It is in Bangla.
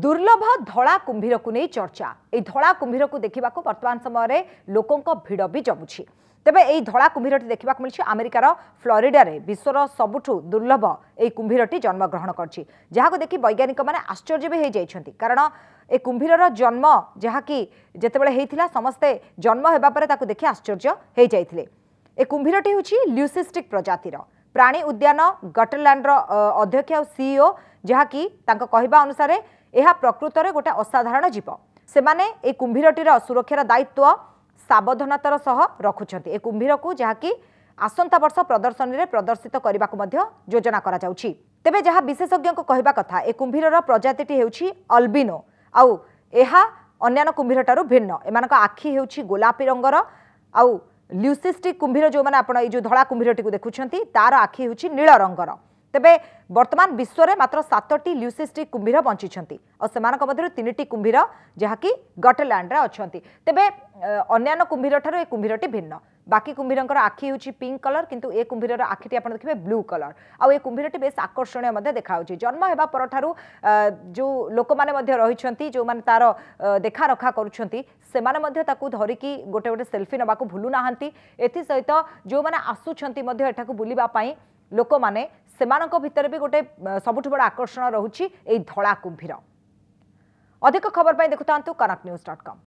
দুর্লভ ধଳା କୁମ୍ଭୀରକୁ ନେଇ ଚର୍ଚ୍ଚା ଏହି ଧଳା କୁମ୍ଭୀରକୁ ଦେଖିବାକୁ ବର୍ତ୍ତମାନ ସମୟରେ ଲୋକଙ୍କ ଭିଡ଼ ବି ଜମୁଛି ତେବେ ଏହି ଧଳା କୁମ୍ଭୀରଟି ଦେଖିବାକୁ ମିଳିଛି ଆମେରିକାର ଫ୍ଲରିଡାରେ ବିଶ୍ୱର ସବୁଠୁ ଦୁର୍ଲଭ ଏହି କୁମ୍ଭୀରଟି ଜନ୍ମଗ୍ରହଣ କରିଛି ଯାହାକୁ ଦେଖି ବୈଜ୍ଞାନିକମାନେ ଆଶ୍ଚର୍ଯ୍ୟ ବି ହୋଇଯାଇଛନ୍ତି କାରଣ ଏ କୁମ୍ଭୀରର ଜନ୍ମ ଯାହାକି ଯେତେବେଳେ ହେଇଥିଲା ସମସ୍ତେ ଜନ୍ମ ହେବା ପରେ ତାକୁ ଦେଖି ଆଶ୍ଚର୍ଯ୍ୟ ହୋଇଯାଇଥିଲେ ଏ କୁମ୍ଭୀରଟି ହେଉଛି ଲ୍ୟୁସିଷ୍ଟିକ୍ ପ୍ରଜାତିର ପ୍ରାଣୀ ଉଦ୍ୟାନ ଗଟରଲ୍ୟାଣ୍ଡର ଅଧ୍ୟକ୍ଷ ଆଉ ସିଇଓ ଯାହାକି ତାଙ୍କ କହିବା ଅନୁସାରେ ଏହା ପ୍ରକୃତରେ ଗୋଟେ ଅସାଧାରଣ ଜୀବ ସେମାନେ ଏ କୁମ୍ଭୀରଟିର ସୁରକ୍ଷାର ଦାୟିତ୍ୱ ସାବଧାନତାର ସହ ରଖୁଛନ୍ତି ଏ କୁମ୍ଭୀରକୁ ଯାହାକି ଆସନ୍ତା ବର୍ଷ ପ୍ରଦର୍ଶନୀରେ ପ୍ରଦର୍ଶିତ କରିବାକୁ ମଧ୍ୟ ଯୋଜନା କରାଯାଉଛି ତେବେ ଯାହା ବିଶେଷଜ୍ଞଙ୍କ କହିବା କଥା ଏ କୁମ୍ଭୀରର ପ୍ରଜାତିଟି ହେଉଛି ଅଲବିନୋ ଆଉ ଏହା ଅନ୍ୟାନ୍ୟ କୁମ୍ଭୀରଠାରୁ ଭିନ୍ନ ଏମାନଙ୍କ ଆଖି ହେଉଛି ଗୋଲାପୀ ରଙ୍ଗର ଆଉ ଲ୍ୟୁସିଷ୍ଟିକ୍ କୁମ୍ଭୀର ଯେଉଁମାନେ ଆପଣ ଏଇ ଯେଉଁ ଧଳା କୁମ୍ଭୀରଟିକୁ ଦେଖୁଛନ୍ତି ତାର ଆଖି ହେଉଛି ନୀଳ ରଙ୍ଗର ତେବେ ବର୍ତ୍ତମାନ ବିଶ୍ୱରେ ମାତ୍ର ସାତଟି ଲ୍ୟୁସିଷ୍ଟିକ୍ କୁମ୍ଭୀର ବଞ୍ଚିଛନ୍ତି ଆଉ ସେମାନଙ୍କ ମଧ୍ୟରୁ ତିନିଟି କୁମ୍ଭୀର ଯାହାକି ଗଟଲ୍ୟାଣ୍ଡରେ ଅଛନ୍ତି ତେବେ ଅନ୍ୟାନ୍ୟ କୁମ୍ଭୀରଠାରୁ ଏ କୁମ୍ଭୀରଟି ଭିନ୍ନ বাকি কুম্ভীরঙ্কর আখি হচ্ছে পিঙ্ক কলর কিন্তু এ কুম্ভীরর আখিটি আপনার দেখবে ব্লু কলর আউ এ কুম্ভীরটি বেশ আকর্ষণীয় মধ্যে দেখাহচ্ছে জন্ম হওয়া পরঠার যে লোক মানে রয়েছেন যে তার দেখা রক্ষা করছেন সে তাকে ধরিকি গোটে গোটে সেলফি নেওয়া ভুলু না এসহ যে আসুচার এটা বুলবাই লোক মানে সে ভিতরে বি গোটে সবুঠ বড় আকর্ষণ রয়েছে এই ধরা কুম্ভীর অধিক খবর পাই দেখুথান্তু কনক নিউজ ডট কম